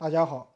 大家好，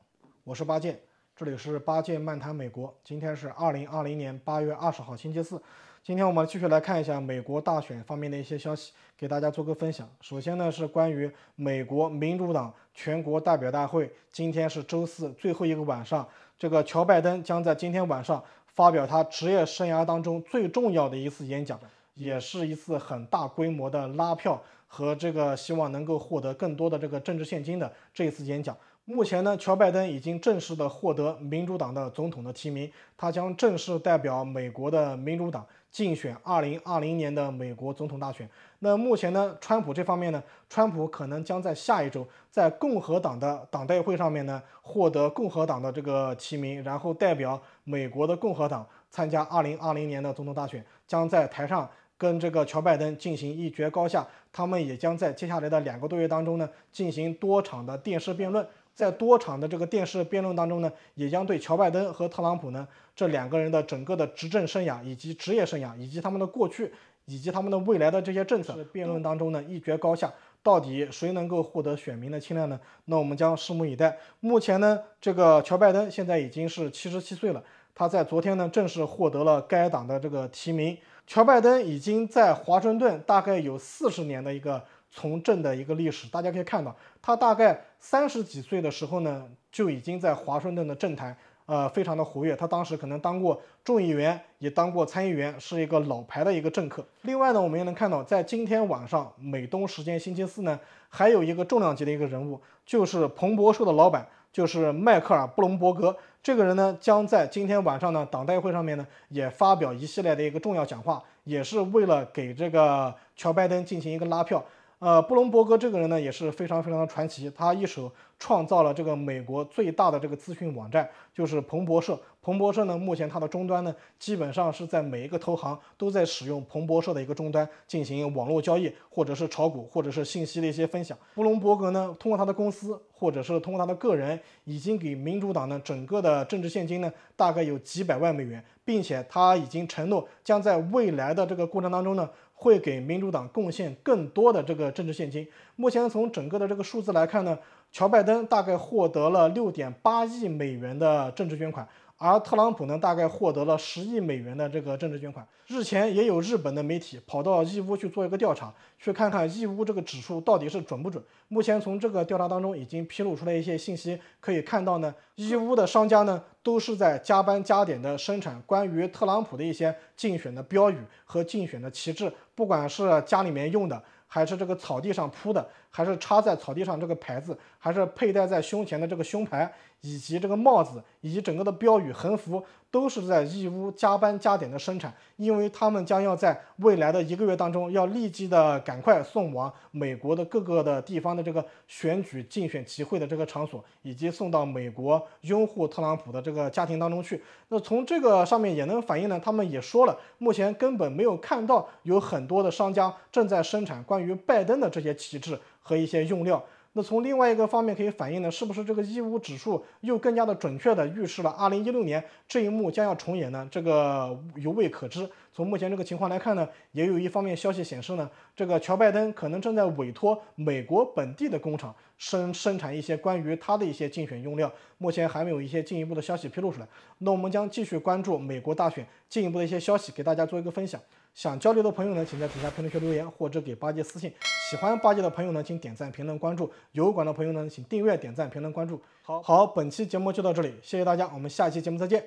我是八戒，这里是八戒漫谈美国。今天是二零二零年八月二十号，星期四。今天我们继续来看一下美国大选方面的一些消息，给大家做个分享。首先呢，是关于美国民主党全国代表大会，今天是周四最后一个晚上，这个乔拜登将在今天晚上发表他职业生涯当中最重要的一次演讲。也是一次很大规模的拉票和这个希望能够获得更多的这个政治现金的这一次演讲。目前呢，乔拜登已经正式的获得民主党的总统的提名，他将正式代表美国的民主党竞选2020年的美国总统大选。那目前呢，川普这方面呢，川普可能将在下一周在共和党的党代会上面呢获得共和党的这个提名，然后代表美国的共和党参加2020年的总统大选，将在台上。跟这个乔拜登进行一决高下，他们也将在接下来的两个多月当中呢，进行多场的电视辩论，在多场的这个电视辩论当中呢，也将对乔拜登和特朗普呢这两个人的整个的执政生涯，以及职业生涯，以及他们的过去，以及他们的未来的这些政策辩论当中呢一决高下，到底谁能够获得选民的青睐呢？那我们将拭目以待。目前呢，这个乔拜登现在已经是七十七岁了。他在昨天呢，正式获得了该党的这个提名。乔拜登已经在华盛顿大概有四十年的一个从政的一个历史。大家可以看到，他大概三十几岁的时候呢，就已经在华盛顿的政坛，呃，非常的活跃。他当时可能当过众议员，也当过参议员，是一个老牌的一个政客。另外呢，我们也能看到，在今天晚上，美东时间星期四呢，还有一个重量级的一个人物，就是彭博社的老板，就是迈克尔·布隆伯格。这个人呢，将在今天晚上呢，党代会上面呢，也发表一系列的一个重要讲话，也是为了给这个乔拜登进行一个拉票。呃，布隆伯格这个人呢，也是非常非常的传奇，他一手。创造了这个美国最大的这个资讯网站，就是彭博社。彭博社呢，目前它的终端呢，基本上是在每一个投行都在使用彭博社的一个终端进行网络交易，或者是炒股，或者是信息的一些分享。布隆伯格呢，通过他的公司，或者是通过他的个人，已经给民主党呢整个的政治现金呢，大概有几百万美元，并且他已经承诺将在未来的这个过程当中呢，会给民主党贡献更多的这个政治现金。目前从整个的这个数字来看呢，乔拜登大概获得了六点八亿美元的政治捐款，而特朗普呢，大概获得了十亿美元的这个政治捐款。日前也有日本的媒体跑到义乌去做一个调查，去看看义乌这个指数到底是准不准。目前从这个调查当中已经披露出来一些信息，可以看到呢，义乌的商家呢都是在加班加点的生产关于特朗普的一些竞选的标语和竞选的旗帜，不管是家里面用的，还是这个草地上铺的。还是插在草地上这个牌子，还是佩戴在胸前的这个胸牌，以及这个帽子，以及整个的标语横幅，都是在义乌加班加点的生产，因为他们将要在未来的一个月当中，要立即的赶快送往美国的各个的地方的这个选举竞选集会的这个场所，以及送到美国拥护特朗普的这个家庭当中去。那从这个上面也能反映呢，他们也说了，目前根本没有看到有很多的商家正在生产关于拜登的这些旗帜。和一些用料，那从另外一个方面可以反映呢，是不是这个义乌指数又更加的准确的预示了2016年这一幕将要重演呢？这个犹未可知。从目前这个情况来看呢，也有一方面消息显示呢，这个乔拜登可能正在委托美国本地的工厂生生产一些关于他的一些竞选用料，目前还没有一些进一步的消息披露出来。那我们将继续关注美国大选进一步的一些消息，给大家做一个分享。想交流的朋友呢，请在底下评论区留言或者给八戒私信。喜欢八戒的朋友呢，请点赞、评论、关注。有管的朋友呢，请订阅、点赞、评论、关注。好好，本期节目就到这里，谢谢大家，我们下期节目再见。